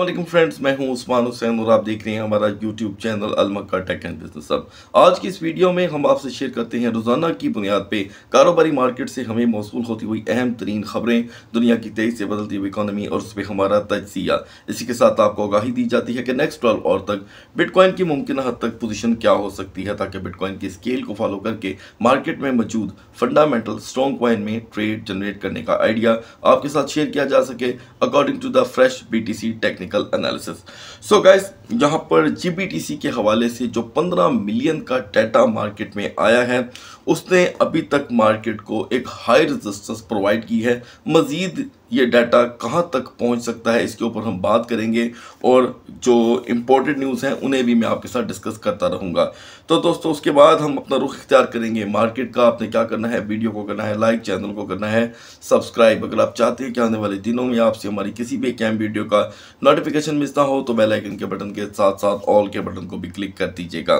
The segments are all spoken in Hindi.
असलम फ्रेंड्स मैं हूं उस्मान हुसैन और आप देख रहे हैं हमारा YouTube channel Almakka tech and business अब आज की इस वीडियो में हम आपसे शेयर करते हैं रोज़ाना की बुनियाद पे कारोबारी मार्केट से हमें मौसू होती हुई अहम तरीन खबरें दुनिया की तेज़ से बदलती हुई इकानमी और उस पर हमारा तजिया इसी के साथ आपको आगाही दी जाती है कि नेक्स्ट ट्वेल्व और तक बिटकॉइन की मुमकिन हद तक पोजिशन क्या हो सकती है ताकि बिटकॉइन की स्केल को फॉलो करके मार्केट में मौजूद फंडामेंटल स्ट्रॉन्ग कॉइन में ट्रेड जनरेट करने का आइडिया आपके साथ शेयर किया जा सके according to the fresh B T C tech technical analysis so guys यहाँ पर जी के हवाले से जो 15 मिलियन का डाटा मार्केट में आया है उसने अभी तक मार्केट को एक हाई रजिस्टेंस प्रोवाइड की है मज़ीद ये डाटा कहाँ तक पहुँच सकता है इसके ऊपर हम बात करेंगे और जो इम्पोर्टेंट न्यूज़ हैं उन्हें भी मैं आपके साथ डिस्कस करता रहूँगा तो दोस्तों उसके बाद हम अपना रुख इख्तियार करेंगे मार्केट का आपने क्या करना है वीडियो को करना है लाइक चैनल को करना है सब्सक्राइब अगर आप चाहते हैं कि आने वाले दिनों में आपसे हमारी किसी भी कैम वीडियो का नोटिफिकेशन मिलता हो तो बेलाइकन के बटन के के साथ साथ ऑल के बटन को भी क्लिक कर दीजिएगा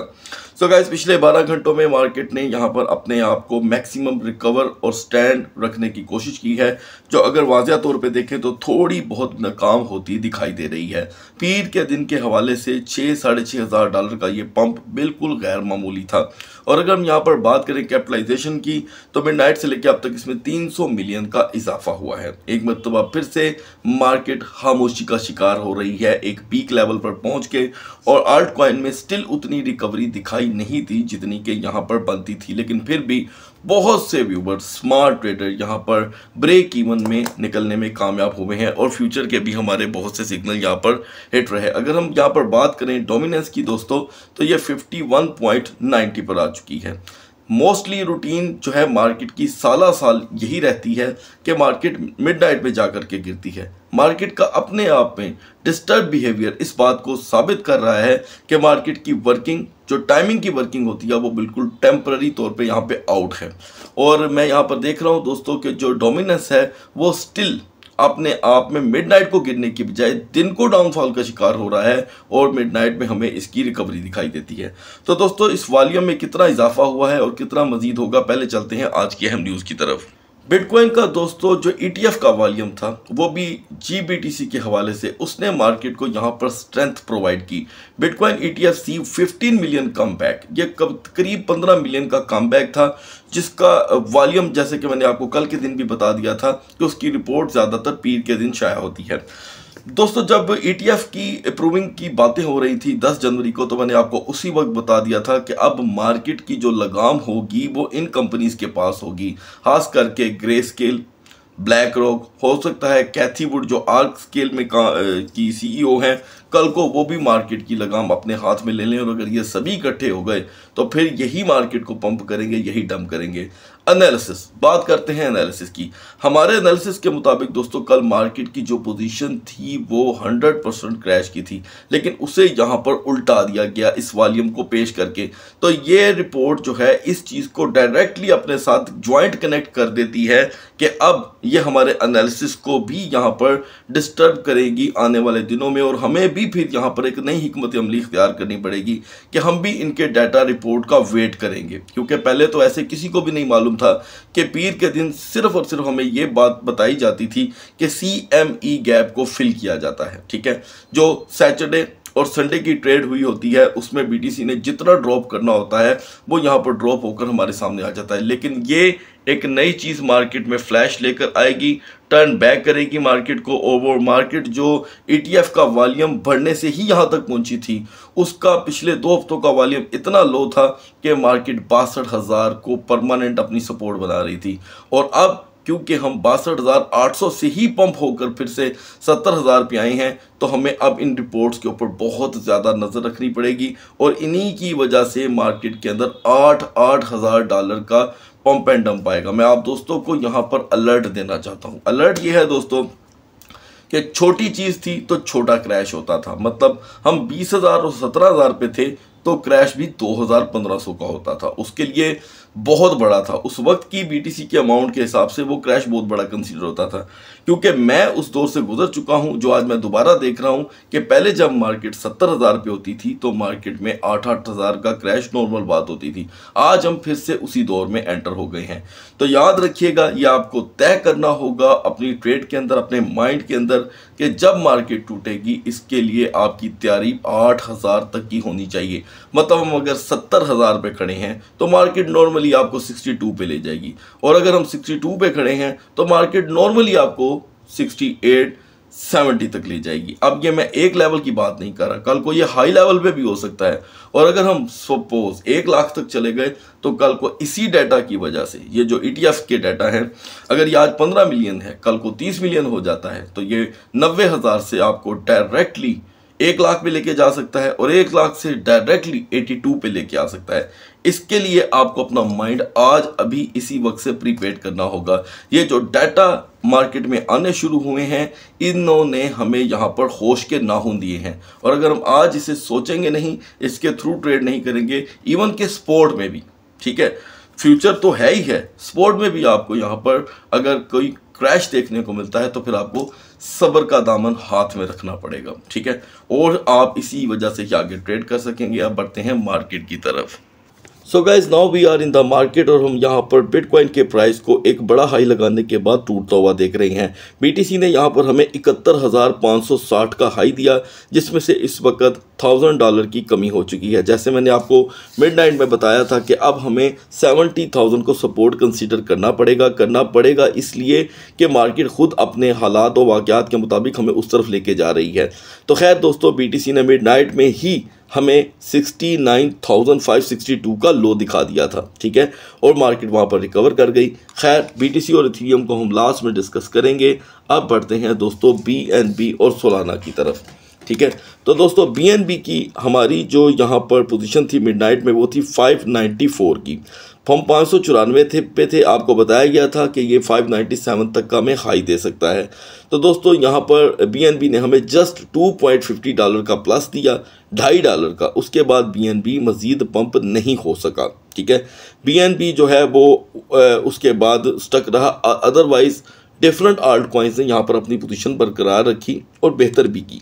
सो गाइज पिछले 12 घंटों में मार्केट ने यहाँ पर अपने आप को मैक्सिमम रिकवर और स्टैंड रखने की कोशिश की है जो अगर वाजिया तौर पर देखें तो थोड़ी बहुत नाकाम होती दिखाई दे रही है पीर के दिन के हवाले से छः साढ़े छः हज़ार डॉलर का ये पंप बिल्कुल गैर मामूली था और अगर हम यहाँ पर बात करें कैपिटलाइजेशन की तो नाइट से लेकर अब तक इसमें 300 मिलियन का इजाफा हुआ है एक मरतबा फिर से मार्केट खामोशी का शिकार हो रही है एक पीक लेवल पर पहुंच के और आर्ट क्वाइन में स्टिल उतनी रिकवरी दिखाई नहीं थी जितनी के यहाँ पर बनती थी लेकिन फिर भी बहुत से व्यूवर स्मार्ट ट्रेडर यहाँ पर ब्रेक इवन में निकलने में कामयाब हुए हैं और फ्यूचर के भी हमारे बहुत से सिग्नल यहाँ पर हिट रहे अगर हम यहाँ पर बात करें डोमिनेंस की दोस्तों तो ये 51.90 पर आ चुकी है मोस्टली रूटीन जो है मार्केट की साला साल यही रहती है कि मार्केट मिडनाइट में जा कर के गिरती है मार्केट का अपने आप में डिस्टर्ब बिहेवियर इस बात को साबित कर रहा है कि मार्केट की वर्किंग जो टाइमिंग की वर्किंग होती है वो बिल्कुल टेम्प्ररी तौर पे यहाँ पे आउट है और मैं यहाँ पर देख रहा हूँ दोस्तों कि जो डोमिनेंस है वो स्टिल अपने आप में मिडनाइट को गिरने की बजाय दिन को डाउनफॉल का शिकार हो रहा है और मिडनाइट में हमें इसकी रिकवरी दिखाई देती है तो दोस्तों इस वॉल्यूम में कितना इजाफा हुआ है और कितना मजीद होगा पहले चलते हैं आज की अहम न्यूज़ की तरफ बिटकॉइन का दोस्तों जो ईटीएफ e का वॉल्यूम था वो भी जीबीटीसी के हवाले से उसने मार्केट को यहाँ पर स्ट्रेंथ प्रोवाइड की बिटकॉइन ईटीएफ सी 15 मिलियन कम बैक ये करीब 15 मिलियन का कम बैक था जिसका वॉल्यूम जैसे कि मैंने आपको कल के दिन भी बता दिया था कि उसकी रिपोर्ट ज़्यादातर पीर के दिन शाया होती है दोस्तों जब ईटीएफ e की अप्रूविंग की बातें हो रही थी 10 जनवरी को तो मैंने आपको उसी वक्त बता दिया था कि अब मार्केट की जो लगाम होगी वो इन कंपनीज के पास होगी खास करके ग्रे स्केल ब्लैक रॉक हो सकता है कैथीवुड जो आर्क स्केल में का की सीईओ e हैं कल को वो भी मार्केट की लगाम अपने हाथ में ले लें और अगर ये सभी इकट्ठे हो गए तो फिर यही मार्केट को पंप करेंगे यही डंप करेंगे एनालिसिस बात करते हैं एनालिसिस की हमारे एनालिसिस के मुताबिक दोस्तों कल मार्केट की जो पोजीशन थी वो 100 परसेंट क्रैश की थी लेकिन उसे यहाँ पर उल्टा दिया गया इस वॉल्यूम को पेश करके तो ये रिपोर्ट जो है इस चीज़ को डायरेक्टली अपने साथ ज्वाइंट कनेक्ट कर देती है कि अब ये हमारे एनालिसिस को भी यहाँ पर डिस्टर्ब करेगी आने वाले दिनों में और हमें भी फिर यहाँ पर एक नई हमत अमली इख्तियार करनी पड़ेगी कि हम भी इनके डाटा रिपोर्ट का वेट करेंगे क्योंकि पहले तो ऐसे किसी को भी नहीं मालूम था कि पीर के दिन सिर्फ और सिर्फ हमें ये बात बताई जाती थी कि सी एम ई गैप को फिल किया जाता है ठीक है जो सैटरडे और संडे की ट्रेड हुई होती है उसमें बीटीसी ने जितना ड्रॉप करना होता है वो यहाँ पर ड्रॉप होकर हमारे सामने आ जाता है लेकिन ये एक नई चीज़ मार्केट में फ्लैश लेकर आएगी टर्न बैक करेगी मार्केट को ओवर मार्केट जो ईटीएफ e का वॉल्यूम बढ़ने से ही यहाँ तक पहुँची थी उसका पिछले दो हफ्तों का वॉल्यूम इतना लो था कि मार्केट बासठ हज़ार को परमानेंट अपनी सपोर्ट बना रही थी और अब क्योंकि हम बासठ हज़ार आठ सौ से ही पंप होकर फिर से सत्तर हज़ार पे आए हैं तो हमें अब इन रिपोर्ट्स के ऊपर बहुत ज़्यादा नज़र रखनी पड़ेगी और इन्हीं की वजह से मार्केट के अंदर आठ आठ हज़ार डॉलर का पंप एंड डंप आएगा मैं आप दोस्तों को यहाँ पर अलर्ट देना चाहता हूँ अलर्ट ये है दोस्तों कि छोटी चीज़ थी तो छोटा क्रैश होता था मतलब हम बीस हज़ार और सत्रह हज़ार पे थे तो क्रैश भी दो हज़ार पंद्रह सौ का होता था उसके लिए बहुत बड़ा था उस वक्त की बीटीसी के अमाउंट के हिसाब से वो क्रैश बहुत बड़ा कंसिडर होता था क्योंकि मैं उस दौर से गुजर चुका हूँ जो आज मैं दोबारा देख रहा हूँ कि पहले जब मार्केट सत्तर हज़ार पे होती थी तो मार्केट में आठ आठ हज़ार का क्रैश नॉर्मल बात होती थी आज हम फिर से उसी दौर में एंटर हो गए हैं तो याद रखिएगा ये आपको तय करना होगा अपनी ट्रेड के अंदर अपने माइंड के अंदर कि जब मार्केट टूटेगी इसके लिए आपकी तैयारी आठ हज़ार तक की होनी चाहिए मतलब हम अगर सत्तर हज़ार पे खड़े हैं तो मार्केट नॉर्मली आपको सिक्सटी टू पे ले जाएगी और अगर हम सिक्सटी टू पे खड़े हैं तो मार्केट नॉर्मली आपको सिक्सटी एट सेवेंटी तक ले जाएगी अब ये मैं एक लेवल की बात नहीं कर रहा कल को ये हाई लेवल पे भी हो सकता है और अगर हम सपोज एक लाख तक चले गए तो कल को इसी डाटा की वजह से ये जो ई e के डाटा है अगर ये आज पंद्रह मिलियन है कल को तीस मिलियन हो जाता है तो ये नब्बे हज़ार से आपको डायरेक्टली एक लाख पे लेके जा सकता है और एक लाख से डायरेक्टली 82 पे लेके आ सकता है इसके लिए आपको अपना माइंड आज अभी इसी वक्त से प्रीपेड करना होगा ये जो डाटा मार्केट में आने शुरू हुए हैं इन्होंने हमें यहाँ पर होश के नाहून दिए हैं और अगर हम आज इसे सोचेंगे नहीं इसके थ्रू ट्रेड नहीं करेंगे इवन के स्पोर्ट में भी ठीक है फ्यूचर तो है ही है स्पोर्ट में भी आपको यहाँ पर अगर कोई क्रैश देखने को मिलता है तो फिर आपको सब्र का दामन हाथ में रखना पड़ेगा ठीक है और आप इसी वजह से आगे ट्रेड कर सकेंगे आप बढ़ते हैं मार्केट की तरफ so guys now we are in the market और हम यहाँ पर बिटकॉइन के प्राइस को एक बड़ा हाई लगाने के बाद टूटता हुआ देख रहे हैं बी ने यहाँ पर हमें इकहत्तर का हाई दिया जिसमें से इस वक्त थाउजेंड डॉलर की कमी हो चुकी है जैसे मैंने आपको मिड नाइट में बताया था कि अब हमें सेवेंटी थाउजेंड को सपोर्ट कंसीडर करना पड़ेगा करना पड़ेगा इसलिए कि मार्केट खुद अपने हालात और वाक़ात के मुताबिक हमें उस तरफ लेके जा रही है तो खैर दोस्तों बीटीसी ने मिड नाइट में ही हमें sixty sixty nine thousand five two का लो दिखा दिया था ठीक है और मार्केट वहाँ पर रिकवर कर गई खैर बी और इथीरियम को हम लास्ट में डिस्कस करेंगे अब बढ़ते हैं दोस्तों बी और सोलाना की तरफ ठीक है तो दोस्तों बी की हमारी जो यहाँ पर पोजीशन थी मिडनाइट में वो थी 594 की हम पाँच सौ चौरानवे थे पे थे आपको बताया गया था कि ये 597 तक का हमें हाई दे सकता है तो दोस्तों यहाँ पर बी ने हमें जस्ट 2.50 डॉलर का प्लस दिया ढाई डॉलर का उसके बाद बी मज़ीद पंप नहीं हो सका ठीक है बी जो है वो उसके बाद स्टक रहा अदरवाइज़ डिफरेंट आर्ट कॉइन्स ने यहाँ पर अपनी पोजिशन बरकरार रखी और बेहतर भी की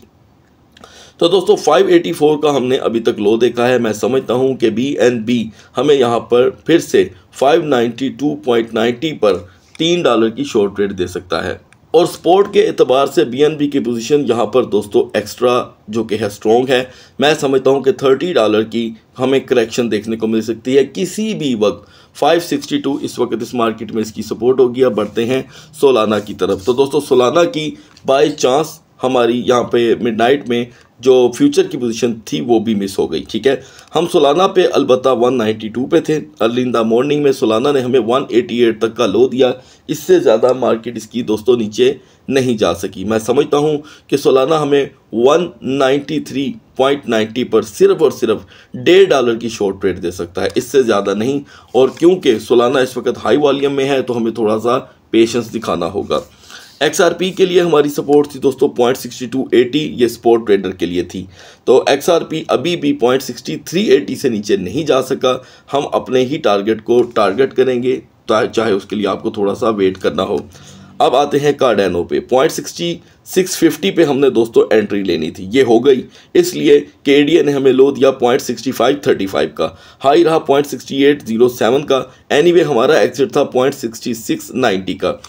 तो दोस्तों 584 का हमने अभी तक लो देखा है मैं समझता हूँ कि बी एन बी हमें यहाँ पर फिर से 592.90 पर तीन डॉलर की शॉर्ट रेट दे सकता है और स्पोर्ट के अतबार से बी की पोजीशन यहाँ पर दोस्तों एक्स्ट्रा जो कि है स्ट्रॉन्ग है मैं समझता हूँ कि थर्टी डॉलर की हमें करेक्शन देखने को मिल सकती है किसी भी वक्त 562 इस वक्त इस मार्केट में इसकी सपोर्ट होगी अब बढ़ते हैं सोलाना की तरफ तो दोस्तों सोलाना की बाई चांस हमारी यहाँ पे मिडनाइट में जो फ्यूचर की पोजीशन थी वो भी मिस हो गई ठीक है हम सोलाना पे अलबत्त 192 पे थे अर्ली इन द मॉर्निंग में सोलाना ने हमें 188 तक का लो दिया इससे ज़्यादा मार्केट इसकी दोस्तों नीचे नहीं जा सकी मैं समझता हूँ कि सोलाना हमें 193.90 पर सिर्फ और सिर्फ डेढ़ डॉलर की शॉर्ट ट्रेड दे सकता है इससे ज़्यादा नहीं और क्योंकि सोलाना इस वक्त हाई वॉलीम में है तो हमें थोड़ा सा पेशेंस दिखाना होगा एक्सआरपी के लिए हमारी सपोर्ट थी दोस्तों पॉइंट सिक्सटी टू एटी ये स्पोर्ट ट्रेडर के लिए थी तो एक्सआरपी अभी भी पॉइंट सिक्सटी थ्री एटी से नीचे नहीं जा सका हम अपने ही टारगेट को टारगेट करेंगे चाहे उसके लिए आपको थोड़ा सा वेट करना हो अब आते हैं कार्डेनो पे पॉइंट सिक्सटी सिक्स फिफ्टी पे हमने दोस्तों एंट्री लेनी थी ये हो गई इसलिए के ने हमें लो दिया point sixty five thirty five का हाई रहा point sixty eight zero seven का एनी anyway, हमारा एग्जिट था पॉइंट सिक्सटी सिक्स नाइन्टी का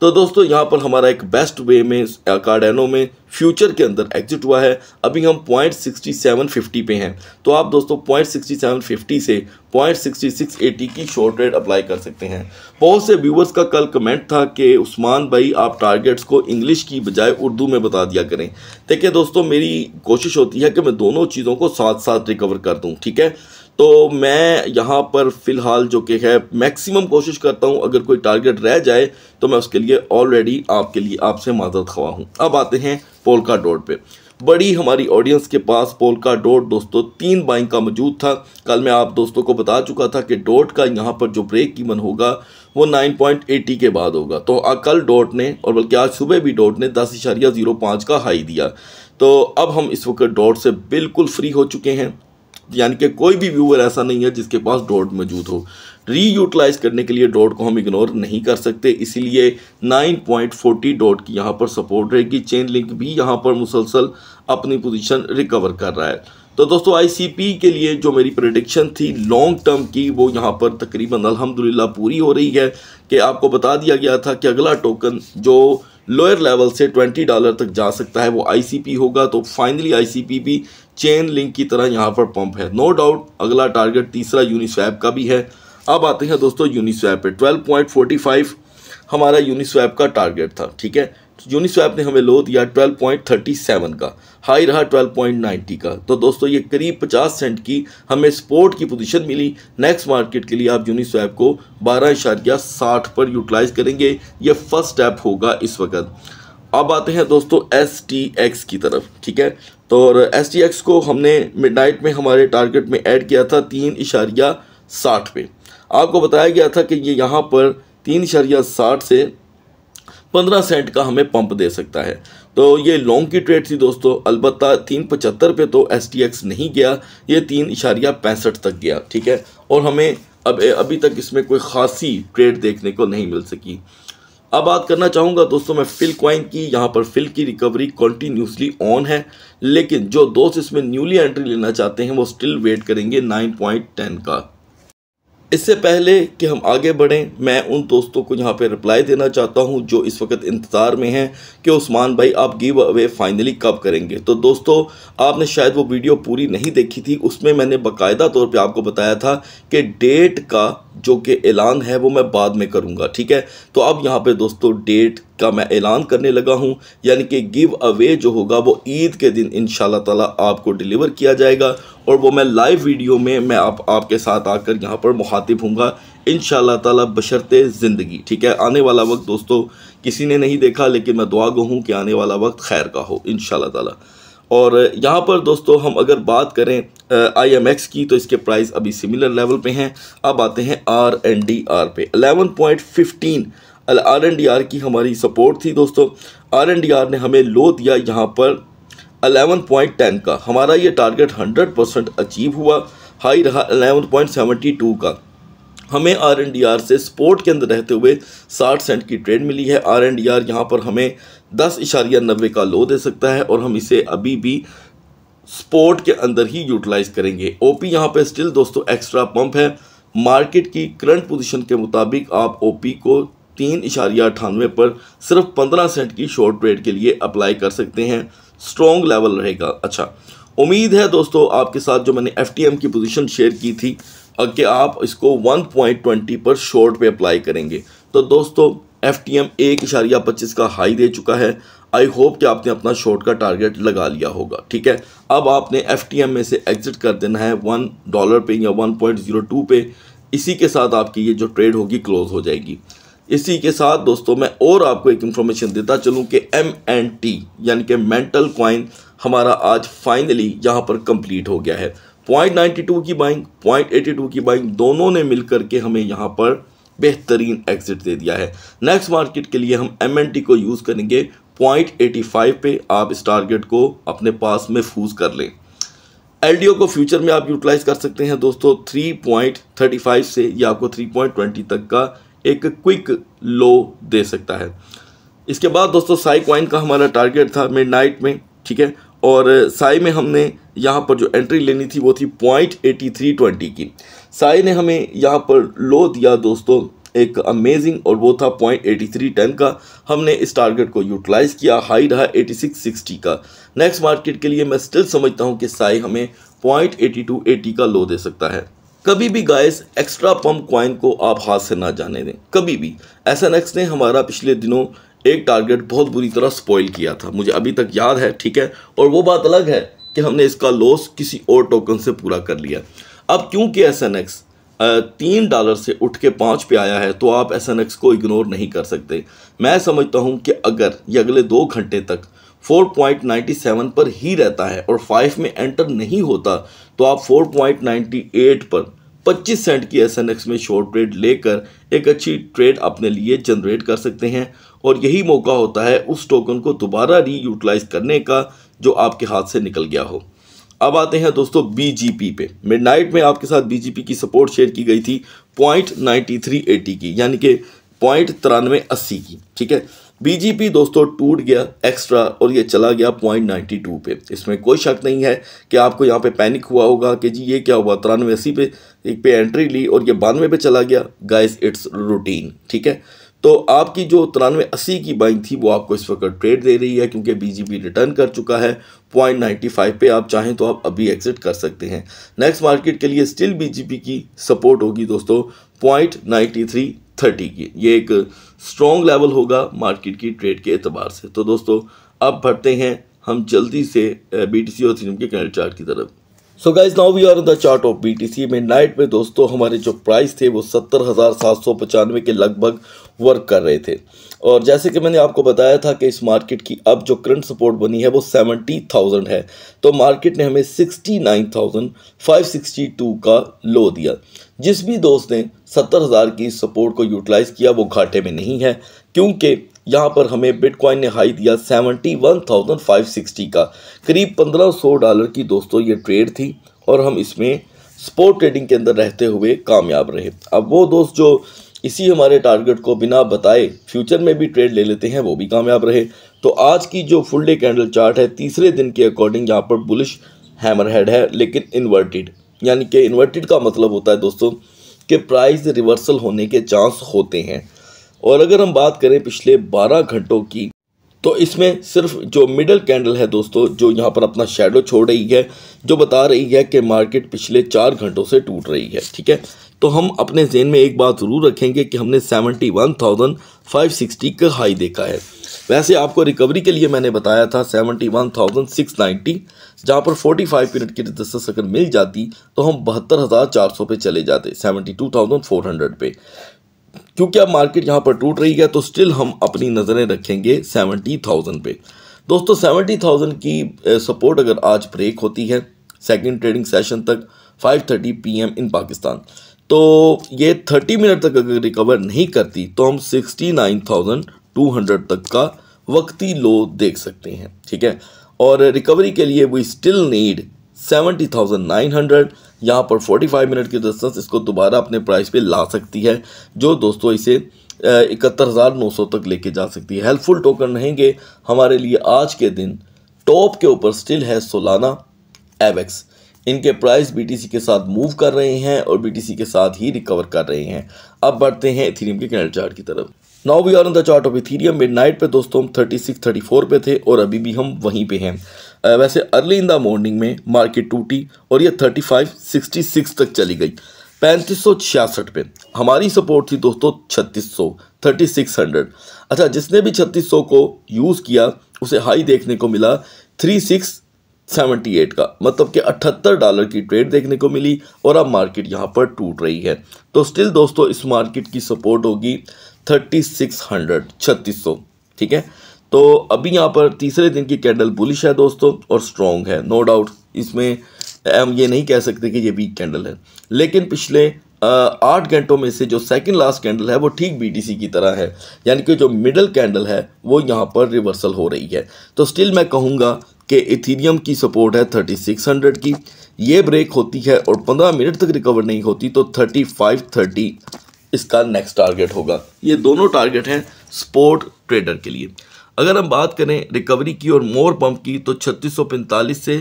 तो दोस्तों यहाँ पर हमारा एक बेस्ट वे में कार्डेनो में फ्यूचर के अंदर एग्जिट हुआ है अभी हम पॉइंट सिक्सटी सेवन फिफ्टी पे हैं तो आप दोस्तों पॉइंट सिक्सटी सेवन फिफ्टी से पॉइंट सिक्सटी सिक्स एटी की शॉर्ट रेट अप्लाई कर सकते हैं बहुत से व्यूवर्स का कल कमेंट था कि उस्मान भाई आप टारगेट्स को इंग्लिश की बजाय उर्दू में बता दिया करें देखिए दोस्तों मेरी कोशिश होती है कि मैं दोनों चीज़ों को साथ साथ रिकवर कर दूँ ठीक है तो मैं यहाँ पर फ़िलहाल जो कि है मैक्सिमम कोशिश करता हूँ अगर कोई टारगेट रह जाए तो मैं उसके लिए ऑलरेडी आपके लिए आपसे माजरत खवा हूँ अब आते हैं पोलका डॉट पे बड़ी हमारी ऑडियंस के पास पोलका डॉट दोस्तों तीन बाइंग का मौजूद था कल मैं आप दोस्तों को बता चुका था कि डॉट का यहाँ पर जो ब्रेक कीमन होगा वो 9.80 के बाद होगा तो कल डॉट ने और बल्कि आज सुबह भी डॉट ने दस इशारिया जीरो पाँच का हाई दिया तो अब हम इस वक्त डॉट से बिल्कुल फ्री हो चुके हैं यानी कि कोई भी व्यूअर ऐसा नहीं है जिसके पास डॉट मौजूद हो यूटिलाइज करने के लिए डॉट को हम इग्नोर नहीं कर सकते इसीलिए 9.40 डॉट की यहाँ पर सपोर्ट रहेगी चेन लिंक भी यहाँ पर मुसलसल अपनी पोजीशन रिकवर कर रहा है तो दोस्तों आईसीपी के लिए जो मेरी प्रडिक्शन थी लॉन्ग टर्म की वो यहाँ पर तकरीबन अल्हम्दुलिल्लाह पूरी हो रही है कि आपको बता दिया गया था कि अगला टोकन जो लोअर लेवल से 20 डॉलर तक जा सकता है वो आईसीपी होगा तो फाइनली आईसीपी भी चेन लिंक की तरह यहाँ पर पंप है नो डाउट अगला टारगेट तीसरा यूनिस्वैप का भी है अब आते हैं दोस्तों यूनिस्वैप पे 12.45 हमारा यूनिस्वैप का टारगेट था ठीक है यूनिस्वैप ने हमें लो दिया 12.37 का हाई रहा 12.90 का तो दोस्तों ये करीब 50 सेंट की हमें स्पोर्ट की पोजीशन मिली नेक्स्ट मार्केट के लिए आप यूनिस्वैप को बारह इशारिया साठ पर यूटिलाइज करेंगे ये फर्स्ट स्टेप होगा इस वक्त अब आते हैं दोस्तों एस टी एक्स की तरफ ठीक है तो और एस टी एक्स को हमने मिडनाइट में हमारे टारगेट में ऐड किया था तीन इशारिया साठ पे आपको बताया गया था कि ये यहाँ पर तीन इशारिया साठ से पंद्रह सेंट का हमें पंप दे सकता है तो ये लॉन्ग की ट्रेड थी दोस्तों अलबत् तीन पचहत्तर पे तो एस टी एक्स नहीं गया ये तीन इशारिया पैंसठ तक गया ठीक है और हमें अब अभी तक इसमें कोई ख़ासी ट्रेड देखने को नहीं मिल सकी अब बात करना चाहूँगा दोस्तों मैं फिल क्वाइन की यहाँ पर फिल की रिकवरी कंटिन्यूसली ऑन है लेकिन जो दोस्त इसमें न्यूली एंट्री लेना चाहते हैं वो स्टिल वेट करेंगे 9.10 का इससे पहले कि हम आगे बढ़ें मैं उन दोस्तों को यहाँ पे रिप्लाई देना चाहता हूँ जो इस वक्त इंतज़ार में हैं कि उस्मान भाई आप गिव अवे फाइनली कब करेंगे तो दोस्तों आपने शायद वो वीडियो पूरी नहीं देखी थी उसमें मैंने बकायदा तौर पे आपको बताया था कि डेट का जो कि ऐलान है वो मैं बाद में करूँगा ठीक है तो अब यहाँ पे दोस्तों डेट का मैं ऐलान करने लगा हूँ यानी कि गिव अवे जो होगा वो ईद के दिन इन ताला आपको डिलीवर किया जाएगा और वो मैं लाइव वीडियो में मैं आप आपके साथ आकर यहाँ पर मुखातिब हूँगा इन ताला बशर्ते ज़िंदगी ठीक है आने वाला वक्त दोस्तों किसी ने नहीं देखा लेकिन मैं दुआ गूँ हूँ कि आने वाला वक्त खैर का हो इन ताला और यहाँ पर दोस्तों हम अगर बात करें आई एम एक्स की तो इसके प्राइस अभी सिमिलर लेवल पे हैं अब आते हैं आर एन डी आर पे eleven point fifteen R N D R की हमारी सपोर्ट थी दोस्तों आर एन डी आर ने हमें लो दिया यहाँ पर अलेवन पॉइंट टेन का हमारा ये टारगेट हंड्रेड परसेंट अचीव हुआ हाई रहा अलेवन पॉइंट सेवेंटी टू का हमें आर एन डी आर से स्पोर्ट के अंदर रहते हुए साठ सेंट की ट्रेड मिली है आर एन डी आर यहाँ पर हमें दस इशारिया नब्बे का लो दे सकता है और हम इसे अभी भी स्पोर्ट के अंदर ही यूटिलाइज करेंगे ओपी यहाँ पे स्टिल दोस्तों एक्स्ट्रा पंप है मार्केट की करंट पोजीशन के मुताबिक आप ओपी को तीन इशारिया अठानवे पर सिर्फ पंद्रह सेंट की शॉर्ट ट्रेड के लिए अप्लाई कर सकते हैं स्ट्रॉन्ग लेवल रहेगा अच्छा उम्मीद है दोस्तों आपके साथ जो मैंने एफ की पोजीशन शेयर की थी कि आप इसको वन पर शॉर्ट पर अप्लाई करेंगे तो दोस्तों एफ टी एम एक इशारिया पच्चीस का हाई दे चुका है आई होप कि आपने अपना शॉर्ट का टारगेट लगा लिया होगा ठीक है अब आपने एफ टी एम में से एग्जिट कर देना है वन डॉलर पे या वन पॉइंट जीरो टू पे इसी के साथ आपकी ये जो ट्रेड होगी क्लोज हो जाएगी इसी के साथ दोस्तों मैं और आपको एक इन्फॉर्मेशन देता चलूँ कि एम एन टी यानी कि मेंटल क्वाइन हमारा आज फाइनली यहाँ पर कम्प्लीट हो गया है पॉइंट नाइन्टी टू की बाइंग पॉइंट एटी टू की बाइंग दोनों ने मिल करके हमें यहाँ पर बेहतरीन एग्जिट दे दिया है नेक्स्ट मार्केट के लिए हम एम को यूज़ करेंगे पॉइंट एटी फाइव पे आप इस टारगेट को अपने पास महफूज कर लें एल को फ्यूचर में आप यूटिलाइज कर सकते हैं दोस्तों थ्री पॉइंट थर्टी फाइव से या आपको थ्री पॉइंट ट्वेंटी तक का एक क्विक लो दे सकता है इसके बाद दोस्तों साई क्वाइन का हमारा टारगेट था मिड नाइट में ठीक है और साई में हमने यहाँ पर जो एंट्री लेनी थी वो थी पॉइंट एटी थ्री ट्वेंटी की साई ने हमें यहाँ पर लो दिया दोस्तों एक अमेजिंग और वो था पॉइंट एटी थ्री टेन का हमने इस टारगेट को यूटिलाइज़ किया हाई रहा एटी सिक्स सिक्सटी का नेक्स्ट मार्केट के लिए मैं स्टिल समझता हूँ कि साई हमें पॉइंट एटी टू एटी का लो दे सकता है कभी भी गाइस एक्स्ट्रा पम्प क्वाइन को आप हाथ से ना जाने दें कभी भी एस ने हमारा पिछले दिनों एक टारगेट बहुत बुरी तरह स्पॉइल किया था मुझे अभी तक याद है ठीक है और वो बात अलग है कि हमने इसका लॉस किसी और टोकन से पूरा कर लिया अब क्योंकि एस एन एक्स तीन डॉलर से उठ के पाँच पे आया है तो आप एस एन एक्स को इग्नोर नहीं कर सकते मैं समझता हूँ कि अगर ये अगले दो घंटे तक 4.97 पर ही रहता है और 5 में एंटर नहीं होता तो आप 4.98 पर 25 सेंट की एस में शॉर्ट ट्रेड लेकर एक अच्छी ट्रेड अपने लिए जनरेट कर सकते हैं और यही मौका होता है उस टोकन को दोबारा री यूटिलाइज करने का जो आपके हाथ से निकल गया हो अब आते हैं दोस्तों बीजीपी पे मिडनाइट में आपके साथ बीजेपी की सपोर्ट शेयर की गई थी पॉइंट नाइन्टी थ्री एटी की यानी कि पॉइंट तिरानवे अस्सी की ठीक है बीजेपी दोस्तों टूट गया एक्स्ट्रा और ये चला गया पॉइंट नाइन्टी टू पे इसमें कोई शक नहीं है कि आपको यहाँ पे पैनिक हुआ होगा कि जी ये क्या हुआ तिरानवे अस्सी पे एक पे एंट्री ली और ये बानवे पे चला गया गाइस इट्स रूटीन ठीक है तो आपकी जो तिरानवे अस्सी की बाइंग थी वो आपको इस वक्त ट्रेड दे रही है क्योंकि बीजीपी रिटर्न कर चुका है पॉइंट नाइन्टी फाइव पे आप चाहें तो आप अभी एग्जिट कर सकते हैं नेक्स्ट मार्केट के लिए स्टिल बीजेपी की सपोर्ट होगी दोस्तों पॉइंट नाइन्टी थ्री थर्टी की ये एक स्ट्रॉन्ग लेवल होगा मार्केट की ट्रेड के अतबार से तो दोस्तों अब बढ़ते हैं हम जल्दी से बी टी सी और थीनम के कैंडल चार्ट की तरफ so guys now we are the chart of C में नाइट में दोस्तों हमारे जो प्राइस थे वो सत्तर हज़ार सात सौ पचानवे के लगभग वर्क कर रहे थे और जैसे कि मैंने आपको बताया था कि इस मार्केट की अब जो करंट सपोर्ट बनी है वो सेवेंटी थाउजेंड है तो मार्केट ने हमें sixty nine thousand five sixty two का लो दिया जिस भी दोस्त ने सत्तर हज़ार की सपोर्ट को यूटिलाइज़ किया वो घाटे में नहीं है क्योंकि यहाँ पर हमें बिटकॉइन ने हाई दिया seventy one thousand five sixty का करीब पंद्रह सौ डॉलर की दोस्तों ये ट्रेड थी और हम इसमें स्पोर्ट ट्रेडिंग के अंदर रहते हुए कामयाब रहे अब वो दोस्त जो इसी हमारे टारगेट को बिना बताए फ्यूचर में भी ट्रेड ले लेते हैं वो भी कामयाब रहे तो आज की जो फुल डे कैंडल चार्ट है तीसरे दिन के अकॉर्डिंग यहाँ पर बुलिश हैमर हेड है लेकिन इन्वर्टेड यानी कि इन्वर्टेड का मतलब होता है दोस्तों कि प्राइस रिवर्सल होने के चांस होते हैं और अगर हम बात करें पिछले बारह घंटों की तो इसमें सिर्फ जो मिडल कैंडल है दोस्तों जो यहाँ पर अपना शेडो छोड़ रही है जो बता रही है कि मार्केट पिछले चार घंटों से टूट रही है ठीक है तो हम अपने जेन में एक बात ज़रूर रखेंगे कि हमने seventy one thousand five sixty का हाई देखा है वैसे आपको रिकवरी के लिए मैंने बताया था seventy one thousand six ninety जहाँ पर फोर्टी फाइव मिनट की दस सेकंड मिल जाती तो हम बहत्तर हज़ार चार सौ पे चले जाते seventy two thousand four hundred पे क्योंकि अब मार्केट यहाँ पर टूट रही है तो स्टिल हम अपनी नज़रें रखेंगे सेवेंटी थाउजेंड पे दोस्तों सेवेंटी थाउजेंड की सपोर्ट अगर आज ब्रेक होती है सेकेंड ट्रेडिंग सेशन तक five thirty P M in Pakistan तो ये थर्टी मिनट तक अगर रिकवर नहीं करती तो हम sixty nine thousand two hundred तक का वक्ती लो देख सकते हैं ठीक है और रिकवरी के लिए we still need seventy thousand nine hundred यहाँ पर फोर्टी फाइव मिनट की डिस्टेंस इसको दोबारा अपने प्राइस पे ला सकती है जो दोस्तों इसे इकहत्तर हज़ार नौ सौ तक लेके जा सकती है हेल्पफुल टोकन रहेंगे हमारे लिए आज के दिन टॉप के ऊपर स्टिल है सोलाना एवेक्स इनके प्राइस बीटीसी के साथ मूव कर रहे हैं और बीटीसी के साथ ही रिकवर कर रहे हैं अब बढ़ते हैं इथीरियम के कैनल चार्ट की तरफ now we are on the chart of Ethereum midnight पर दोस्तों हम थर्टी सिक्स थर्टी फोर पे थे और अभी भी हम वहीं पे हैं वैसे अर्ली इन द मॉर्निंग में मार्केट टूटी और ये थर्टी फाइव सिक्सटी सिक्स तक चली गई पैंतीस सौ छियासठ पे हमारी सपोर्ट थी दोस्तों छत्तीस सौ थर्टी सिक्स हंड्रेड अच्छा जिसने भी छत्तीस सौ को यूज़ किया उसे हाई देखने को मिला थ्री सिक्स 78 का मतलब कि 78 डॉलर की ट्रेड देखने को मिली और अब मार्केट यहाँ पर टूट रही है तो स्टिल दोस्तों इस मार्केट की सपोर्ट होगी 3600 3600 ठीक है तो अभी यहाँ पर तीसरे दिन की कैंडल बुलिश है दोस्तों और स्ट्रॉन्ग है नो डाउट इसमें हम ये नहीं कह सकते कि ये वीक कैंडल है लेकिन पिछले आठ घंटों में से जो सेकंड लास्ट कैंडल है वो ठीक बीटीसी की तरह है यानी कि जो मिडल कैंडल है वो यहाँ पर रिवर्सल हो रही है तो स्टिल मैं कहूँगा के इथीरियम की सपोर्ट है 3600 की ये ब्रेक होती है और 15 मिनट तक रिकवर नहीं होती तो 3530 इसका नेक्स्ट टारगेट होगा ये दोनों टारगेट हैं स्पोर्ट ट्रेडर के लिए अगर हम बात करें रिकवरी की और मोर पंप की तो 3645 से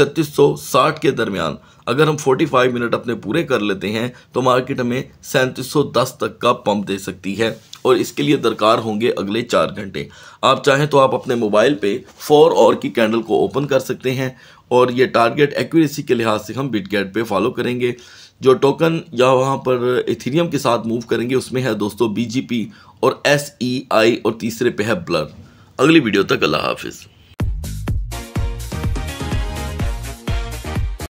3660 के दरमियान अगर हम 45 मिनट अपने पूरे कर लेते हैं तो मार्केट हमें सैंतीस तक का पंप दे सकती है और इसके लिए दरकार होंगे अगले चार घंटे आप चाहें तो आप अपने मोबाइल पे फोर और की कैंडल को ओपन कर सकते हैं और ये टारगेट एक्यूरेसी के लिहाज से हम बिटगेट पे फॉलो करेंगे जो टोकन या वहाँ पर इथीरियम के साथ मूव करेंगे उसमें है दोस्तों बी और एस और तीसरे पे है ब्लर अगली वीडियो तक अल्लाह हाफिज़